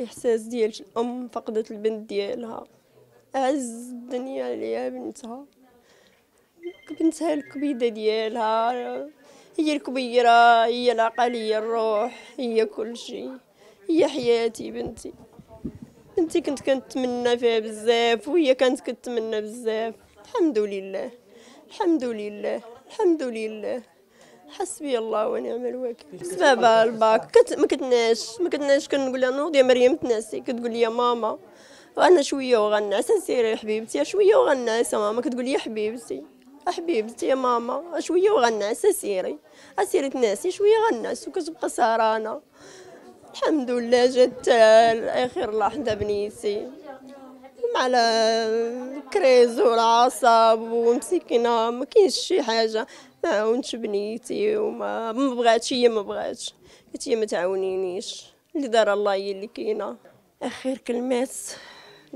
الإحساس ديال الأم فقدت البنت ديالها أعز الدنيا عليها بنتها بنتها الكبيدة ديالها هي الكبيرة هي العقليه الروح هي كل شيء هي حياتي بنتي بنتي كنت كنتمنى فيها بزاف وهي كانت كتمنى بزاف الحمد لله الحمد لله الحمد لله حسبي الله ونعم الوكيل سبب الباك كنت ما كنتناش ما كنتناش كنقول لها نوض يا مريم تناسي كتقول لي يا ماما انا شويه وغنعس نسير يا حبيبتي شويه وغنعس ماما كتقول لي يا حبيبتي حبيبتي يا ماما شويه وغنعس سيري اسيري تناسي شويه غنعس وكتبقى سهرانه الحمد لله جات اخر لحظه بنيتي مع كريز والعصب ومسكينه ما كاينش شي حاجه تعاون بنيتي وما ما بغاتش هي ما بغاتش قالت هي ما تعاونينيش اللي دار الله هي اللي كاينه اخر كلمات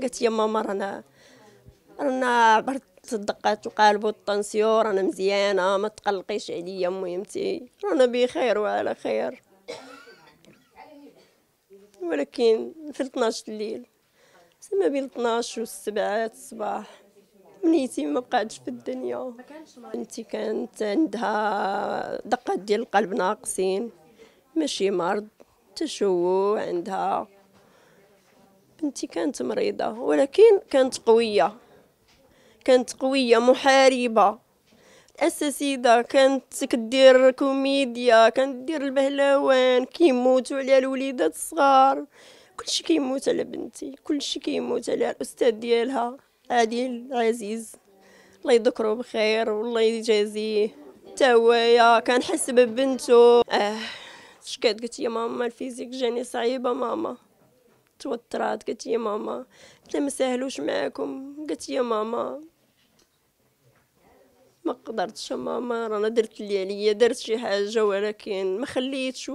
قالت يا ماما رانا رانا عبرت الدقات القلب والطنسيو رانا مزيانه ما تقلقيش عليا مهمتي رانا بخير وعلى خير ولكن في 12 الليل سما بين 12 و 7 الصباح بنيتي ما بقاتش في الدنيا بنتي كانت عندها دقات ديال القلب ناقصين ماشي مرض تشوه عندها بنتي كانت مريضة ولكن كانت قوية كانت قوية محاربة الأساسيدة كانت كدير كوميديا كانت دير البهلوان كيموتوا عليها الوليدات الصغار كلشي كيموت على بنتي كلشي كيموت على الأستاذ ديالها عادل عزيز الله يذكره بخير والله يجازيه تا هو كنحس ببنته اه شكات قلت يا ماما الفيزيك جاني صعيبه ماما توترات قلت يا ماما قلت ما سهلوش معاكم قلت يا ماما ما قدرتش ماما رانا درت اللي عليا درت شي حاجه ولكن ما خليتش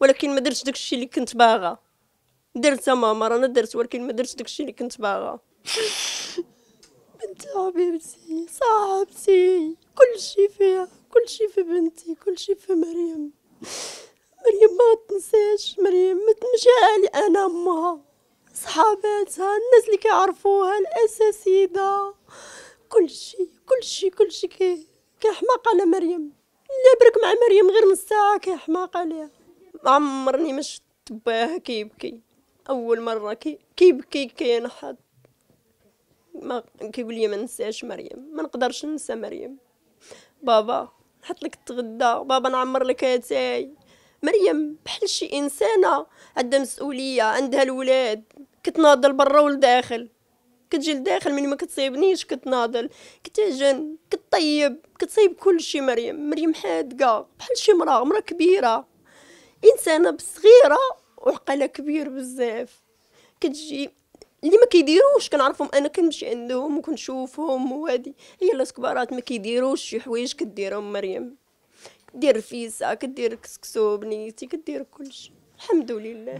ولكن ما درتش داكشي اللي كنت باغا درت ماما رانا درت ولكن ما درتش داكشي اللي كنت باغا انت حبيبتي صاحبتي كل شي فيها كل شي في بنتي كل شي في مريم مريم ما تنساش مريم ما تمشي انا امها صحاباتها الناس اللي كيعرفوها الاساسيده كل شي كل شي كل شي كي كحماق على مريم لا برك مع مريم غير نص ساعه كحماق عليها عمرني ما شفت كيبكي اول مره كي كيبكي كينحط ما كيقول لي ما ننساش مريم ما نقدرش ننسى مريم بابا نحط لك تغدى بابا نعمر لك اتاي مريم بحال شي انسانه عندها مسؤوليه عندها الولاد كتناضل برا ولداخل كتجي لداخل ملي ما كتصيبنيش كتناضل كتعجن كتطيب كتصيب كل شي مريم مريم حادقه بحال شي مراه مراه كبيره انسانه صغيره وعقلها كبير بزاف كتجي اللي ما كيديروش كنعرفهم انا كنمشي عندهم وكنشوفهم وهادي هي لا كبارات ما كيديروش شي حوايج كديرهم مريم كدير الفيسا كدير كسكسو بنيتي كدير كلشي الحمد لله